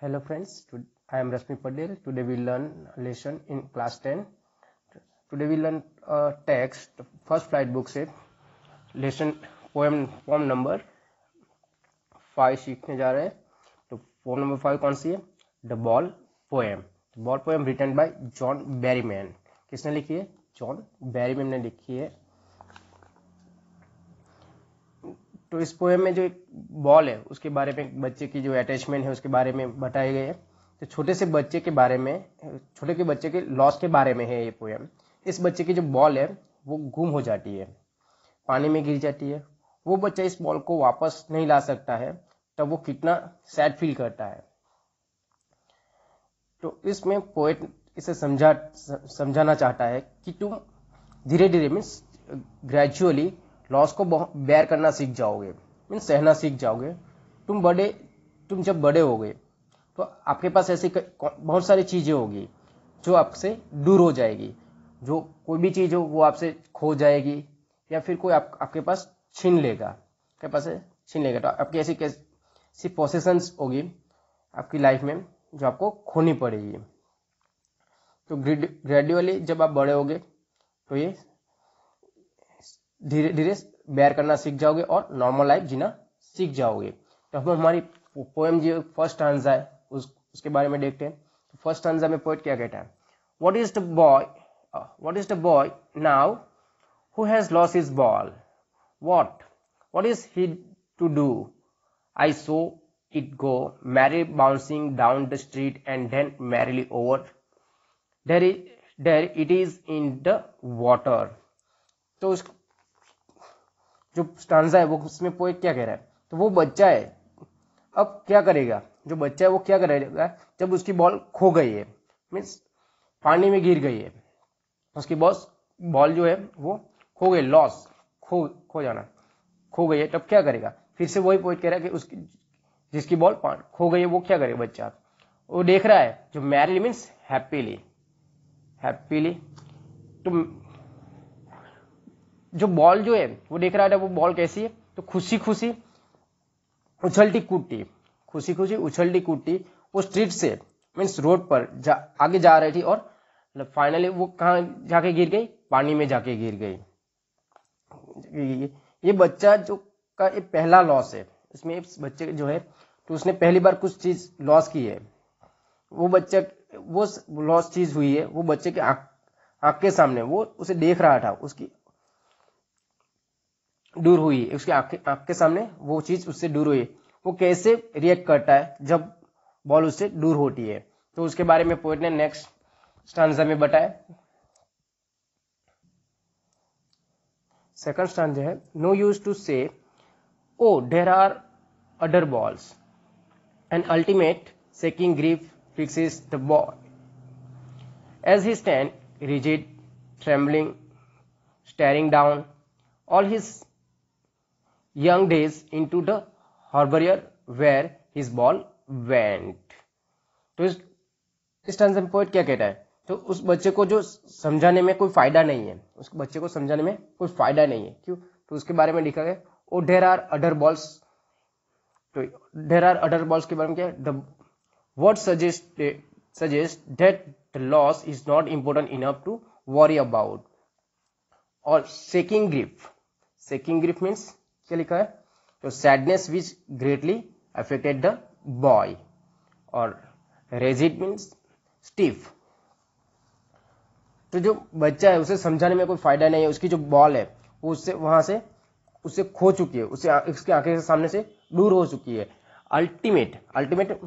Hello friends, I am Rashmi Patel. Today we learn a lesson in class 10. Today we learn a text, first flight book से lesson poem poem number 5 सीखने जा रहे हैं तो poem number 5 कौन सी है The Ball Poem. The Ball Poem written by John Berryman. किसने लिखी है जॉन बैरीमैन ने लिखी है तो इस पोएम में जो एक बॉल है उसके बारे में बच्चे की जो अटैचमेंट है उसके बारे में बताए गए हैं तो छोटे से बच्चे के बारे में छोटे के बच्चे के लॉस के बारे में है ये पोएम इस बच्चे की जो बॉल है वो गुम हो जाती है पानी में गिर जाती है वो बच्चा इस बॉल को वापस नहीं ला सकता है तब वो कितना सैड फील करता है तो इसमें पोएट इसे समझा समझाना चाहता है कि तुम धीरे धीरे मीन्स ग्रेजुअली लॉस को बैर करना सीख जाओगे मीन सहना सीख जाओगे तुम बड़े तुम जब बड़े हो गए तो आपके पास ऐसी बहुत सारी चीज़ें होगी जो आपसे दूर हो जाएगी जो कोई भी चीज़ हो वो आपसे खो जाएगी या फिर कोई आप, आपके पास छीन लेगा आपके पास छीन लेगा तो आपकी ऐसी कैसी प्रोसेसन्स होगी आपकी लाइफ में जो आपको खोनी पड़ेगी तो ग्रेजुअली जब आप बड़े होगे तो ये धीरे धीरे बैर करना सीख जाओगे और नॉर्मल लाइफ जीना सीख जाओगे तो हम हमारी पोएम जी फर्स्ट आंसर है उस, उसके बारे में देखते हैं तो फर्स्ट आंसर में पोइट क्या कहता है what is the boy what is the boy now who has lost his ball what what is he to do I saw it go merry bouncing down the street and then merrily over there, is, there it is in the water तो जो stanza है वो उसमें poet क्या कह रहा है तो वो बच्चा है अब क्या करेगा जो बच्चा है वो क्या करेगा जब उसकी बॉल खो गई है मीन्स पानी में गिर गई है उसकी बॉस बॉल जो है वो खो गई लॉस खो खो जाना खो गई है तब क्या करेगा फिर से वही पोइट कह रहा है कि उसकी जिसकी बॉल खो गई है वो क्या करेगा बच्चा वो देख रहा है जो मैरिली मीन्स हैप्पीली हैप्पीली तो जो बॉल जो है वो देख रहा था वो बॉल कैसी है तो खुशी खुशी उछलती कूदती खुशी खुशी उछलती कूदती वो स्ट्रीट से मीन्स रोड पर जा, आगे जा रही थी और फाइनली मतलब वो कहाँ जाके गिर गई पानी में जाके गिर गई ये बच्चा जो का ये पहला लॉस है इसमें इस बच्चे जो है तो उसने पहली बार कुछ चीज लॉस की है वो बच्चा वो लॉस चीज हुई है वो बच्चे के आंख आंख के सामने वो उसे देख रहा था उसकी दूर हुई है उसके आपके सामने वो चीज़ उससे दूर हुई है वो कैसे रिएक्ट करता है जब बॉल उससे दूर होती है तो उसके बारे में पोइट ने नेक्स्ट स्टांजा में बताया सेकंड स्टांजा है no use to say O there are other balls and ultimate shaking grief fix the ball as he stand rigid trembling staring down all his young days into the harbour where his ball went तो इस इस time में poet क्या कहता है तो उस बच्चे को जो समझाने में कोई फायदा नहीं है उस बच्चे को समझाने में कोई फायदा नहीं है क्यों तो उसके बारे में लिखा गया ओ देर आर अडर बॉल्स तो देर आर अडर बॉल्स के बारे में क्या the word suggest suggest that the loss is not important enough to worry about और shaking grip shaking grip means क्या लिखा है तो sadness which greatly affected the boy और रेजिड मीन्स स्टीफ तो जो बच्चा है उसे समझाने में कोई फायदा नहीं है उसकी जो बॉल है वो उससे वहां से उसे खो चुकी है उसे उसके आंखें के सामने से दूर हो चुकी है ultimate ultimate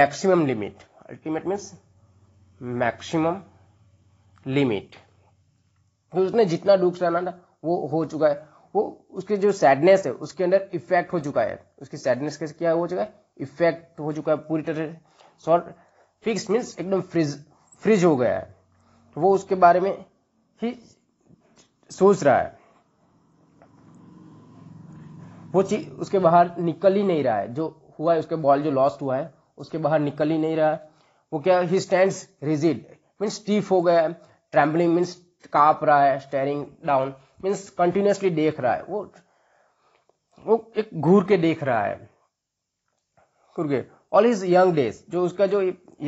maximum limit ultimate means maximum limit तो उसने जितना दुख सहना था वो हो चुका है वो उसके जो सैडनेस है उसके अंदर इफेक्ट हो चुका है उसकी सैडनेस कैसे क्या हो चुका है इफेक्ट हो चुका है पूरी तरह शॉर्ट फिक्स मीन्स एकदम फ्रिज फ्रिज हो गया है तो वो उसके बारे में ही सोच रहा है वो चीज उसके बाहर निकल ही नहीं रहा है जो हुआ है उसके बॉल जो लॉस्ट हुआ है उसके बाहर निकल ही नहीं रहा है वो क्या he stand rigid means stiff हो गया है ट्रैम्बलिंग मीन्स काप रहा है स्टेरिंग डाउन मीन्स कंटिन्यूसली देख रहा है वो वो एक घूर के देख रहा है घूर के ऑल इज यंग डेज जो उसका जो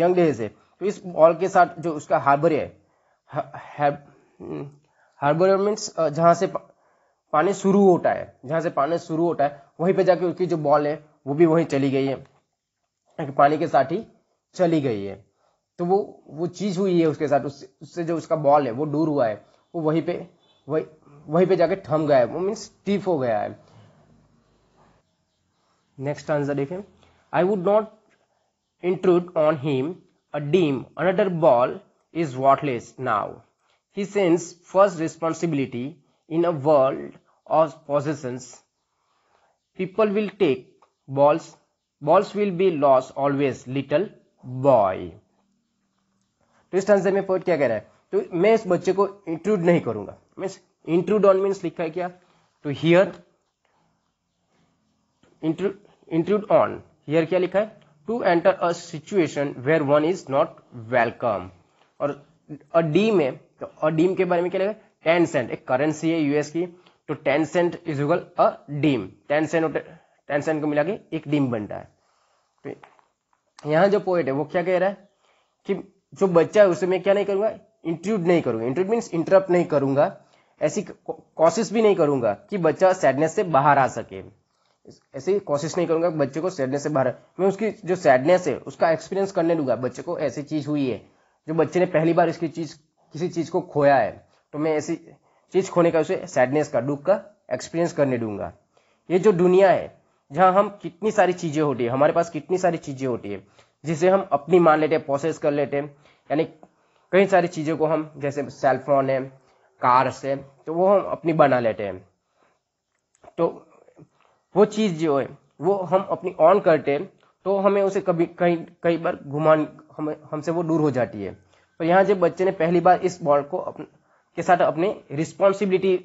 यंग डेज है तो इस ऑल के साथ जो उसका हार्बर है हार्बर मीन्स जहां से पानी शुरू होता है जहां से पानी शुरू होता है वहीं पे जाके उसकी जो बॉल है वो भी वहीं चली गई है पानी के साथ ही चली गई है तो वो वो चीज हुई है उसके साथ उससे उससे जो उसका बॉल है वो दूर हुआ है वो वहीं पे वही वहीं पे जाके थम गया है वो मीन स्टीफ हो गया है नेक्स्ट आंसर देखें I would not intrude on him a dime another ball is worthless now he sense first responsibility in a world of possessions people will take balls balls will be lost always little boy तो इस answer में क्या कह रहा है तो मैं इस बच्चे को इंट्रूड नहीं करूंगा मीन्स इंट्रूड ऑन डॉनमेंस लिखा है क्या तो हियर इंट्रूड ऑन हियर क्या लिखा है to enter a situation where one is not welcome और अ डीम है तो अ डीम के बारे में क्या लिखा है टेन सेंट एक करेंसी है यूएस की तो ten cent is a dime ten cent ten cent को मिला के एक डीम बनता है तो यहां जो पोएट है वो क्या कह रहा है कि जो बच्चा है उसे मैं क्या नहीं करूंगा इंट्रूड नहीं करूंगा इंट्रूड मीन्स इंटरप्ट नहीं करूंगा ऐसी कोशिश भी नहीं करूंगा कि बच्चा सैडनेस से बाहर आ सके ऐसी कोशिश नहीं करूंगा बच्चे को सैडनेस से बाहर मैं उसकी जो सैडनेस है उसका एक्सपीरियंस करने लूंगा बच्चे को ऐसी चीज हुई है जो बच्चे ने पहली बार इसकी चीज किसी चीज को खोया है तो मैं ऐसी चीज खोने का उसे सैडनेस का दुख का एक्सपीरियंस करने दूंगा ये जो दुनिया है जहाँ हम कितनी सारी चीजें होती है हमारे पास कितनी सारी चीजें होती है जिसे हम अपनी मान लेते हैं प्रोसेस कर लेते हैं यानी कई सारी चीज़ों को हम जैसे सेलफोन है कार से तो वो हम अपनी बना लेते हैं तो वो चीज़ जो है वो हम अपनी ऑन करते हैं तो हमें उसे कभी कहीं कई बार घुमा हमें हमसे वो दूर हो जाती है पर तो यहाँ जब बच्चे ने पहली बार इस बॉल को अपन, के साथ अपनी रिस्पॉन्सिबिलिटी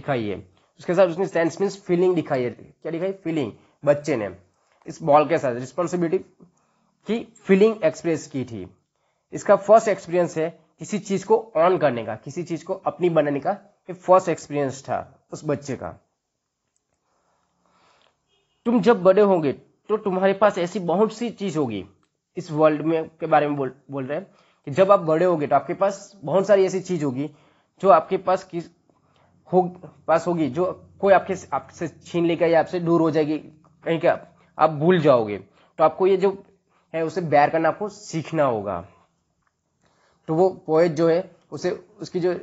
दिखाई है उसके साथ उसने सेंस मीन्स फीलिंग दिखाई है क्या दिखाई फीलिंग बच्चे ने इस बॉल के साथ रिस्पॉन्सिबिलिटी की फीलिंग एक्सप्रेस की थी इसका फर्स्ट एक्सपीरियंस है किसी चीज को ऑन करने का किसी चीज को अपनी बनाने का फर्स्ट एक्सपीरियंस था उस बच्चे का तुम जब बड़े होंगे तो तुम्हारे पास ऐसी बहुत सी चीज होगी इस वर्ल्ड में के बारे में बोल बोल रहे हैं कि जब आप बड़े होंगे तो आपके पास बहुत सारी ऐसी चीज होगी जो आपके पास किस हो पास होगी जो कोई आपके आपसे छीन लेगा या आपसे दूर हो जाएगी कहीं क्या आप भूल जाओगे तो आपको ये जो है उसे बैर करना आपको सीखना होगा तो वो पोएट जो है उसे उसकी जो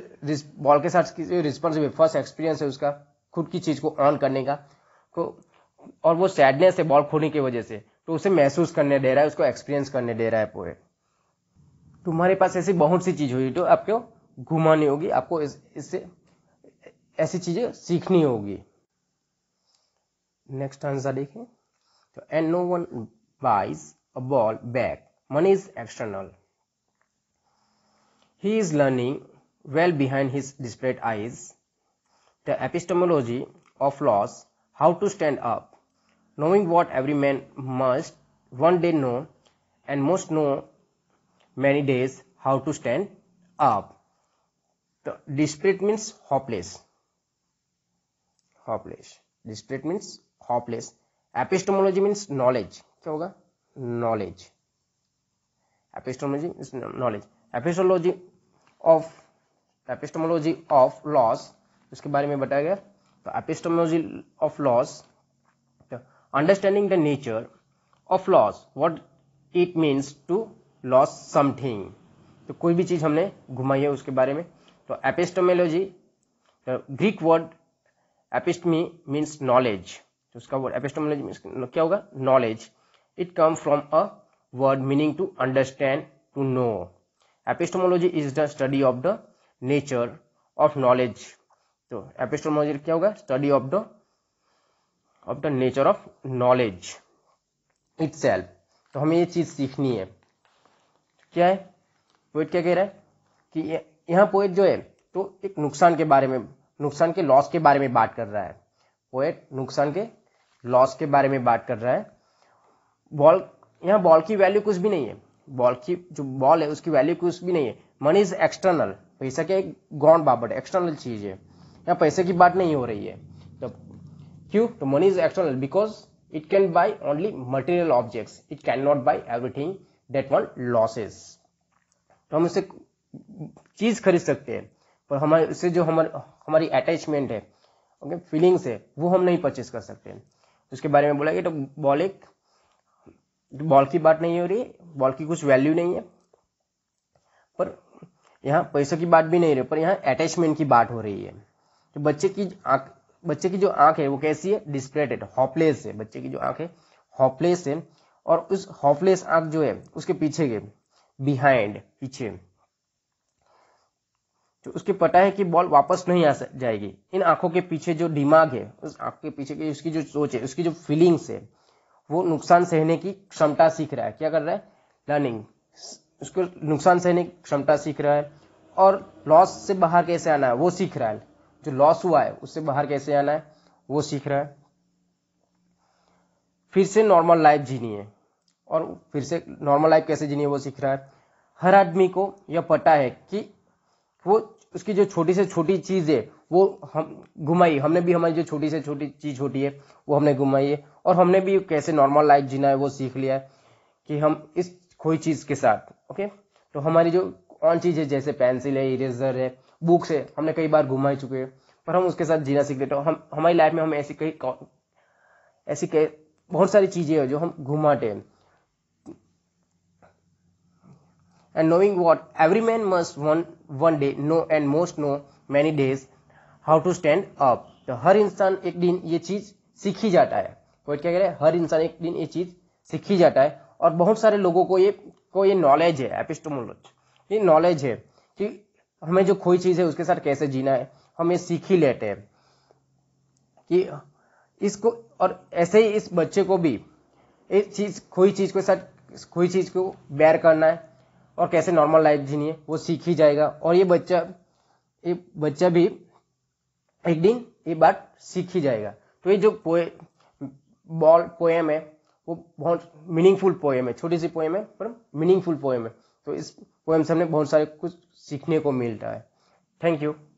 बॉल के साथ की जो फर्स्ट एक्सपीरियंस है उसका खुद की चीज़ को ऑन करने का को तो, और वो सैडनेस है बॉल खोने की वजह से तो उसे महसूस करने दे रहा है उसको एक्सपीरियंस करने दे रहा है पोएट तुम्हारे पास ऐसी बहुत सी चीज़ हुई तो आपको घुमानी होगी आपको इससे ऐसी चीज़ें सीखनी होगी नेक्स्ट आंसर देखें तो and no one buys a ball back money is external He is learning well behind his displayed eyes the epistemology of laws, how to stand up, knowing what every man must one day know and must know many days how to stand up. The desperate means hopeless. Hopeless. Desperate means hopeless. Epistemology means knowledge. क्या Knowledge. Epistemology is knowledge. Epistemology of epistemology of loss उसके बारे में बताया गया तो epistemology of loss understanding the nature of loss what it means to lose something तो कोई भी चीज़ हमने घुमाई है उसके बारे में तो epistemology Greek word episteme means knowledge तो उसका वर्ड एपिस्टोमोलॉजी मीन्स क्या होगा knowledge it come from a word meaning to understand to know epistemology is the study of the nature of knowledge तो एपिस्टोमोलॉजी क्या होगा study of the of the nature of knowledge it तो हमें ये चीज़ सीखनी है क्या है पोइट क्या कह रहा है कि यहाँ पोइट जो है तो एक नुकसान के बारे में नुकसान के लॉस के बारे में बात कर रहा है पोएट नुकसान के लॉस के बारे में बात कर रहा है बॉल यहाँ बॉल की वैल्यू कुछ भी नहीं है बॉल की जो बॉल है उसकी वैल्यू कुछ भी नहीं है मनी इज एक्सटर्नल पैसा क्या एक गॉन बाबट एक्सटर्नल चीज है यहाँ पैसे की बात नहीं हो रही है तो क्यों तो money is external because it can buy only material objects it can not buy everything that one loses तो हम उससे चीज खरीद सकते हैं पर हमारे उससे जो हमार, हमारी अटैचमेंट है ओके फीलिंग्स है वो हम नहीं परचेस कर सकते उसके बारे में बोला कि तो बॉल एक बॉल की बात नहीं हो रही बॉल की कुछ वैल्यू नहीं है पर यहाँ पैसों की बात भी नहीं रही पर यहाँ अटैचमेंट की बात हो रही है तो बच्चे की आंख बच्चे की जो आंख है वो कैसी है डिस्प्रेटेड हॉपलेस है बच्चे की जो आंख है हॉपलेस है और उस हॉपलेस आंख जो है उसके पीछे के बिहाइंड पीछे तो उसके पता है कि बॉल वापस नहीं आ जाएगी इन आंखों के पीछे जो दिमाग है उस आंख के पीछे की उसकी जो सोच है उसकी जो फीलिंग्स है वो नुकसान सहने की क्षमता सीख रहा है क्या कर रहा है लर्निंग उसको नुकसान सहने की क्षमता सीख रहा है और लॉस से बाहर कैसे आना है वो सीख रहा है जो लॉस हुआ है उससे बाहर कैसे आना है वो सीख रहा है फिर से नॉर्मल लाइफ जीनी है और फिर से नॉर्मल लाइफ कैसे जीनी है वो सीख रहा है हर आदमी को यह पता है कि वो उसकी जो छोटी से छोटी चीज़ है वो हम घुमाई हमने भी हमारी जो छोटी से छोटी चीज़ होती है वो हमने घुमाई है और हमने भी कैसे नॉर्मल लाइफ जीना है वो सीख लिया है कि हम इस कोई चीज़ के साथ ओके तो हमारी जो ऑन चीज़ है जैसे पेंसिल है इरेजर है बुक्स है हमने कई बार घुमा चुके हैं पर हम उसके साथ जीना सीख लेते हैं तो हम हमारी लाइफ में हम ऐसी कई ऐसी कई बहुत सारी चीज़ें हैं जो हम घुमाते हैं and knowing what every man must one one day know and most know many days how to stand up तो हर इंसान एक दिन ये चीज सीख ही जाता है वो क्या कह रहे हैं हर इंसान एक दिन ये चीज़ सीख ही जाता है और बहुत सारे लोगों को ये को ये नॉलेज है एपिस्टोमोलॉज ये नॉलेज है कि हमें जो खोई चीज़ है उसके साथ कैसे जीना है हम ये सीख ही लेते हैं कि इसको और ऐसे ही इस बच्चे को भी इस चीज़ खोई चीज़ के साथ खोई चीज़ को बैर करना है और कैसे नॉर्मल लाइफ जीनी है वो सीख ही जाएगा और ये बच्चा ये बच्चा भी एक दिन ये बात सीख ही जाएगा तो ये जो बॉल पोएम है वो बहुत मीनिंगफुल पोएम है छोटी सी पोएम है पर मीनिंगफुल पोएम है तो इस पोएम से हमने बहुत सारे कुछ सीखने को मिल रहा है थैंक यू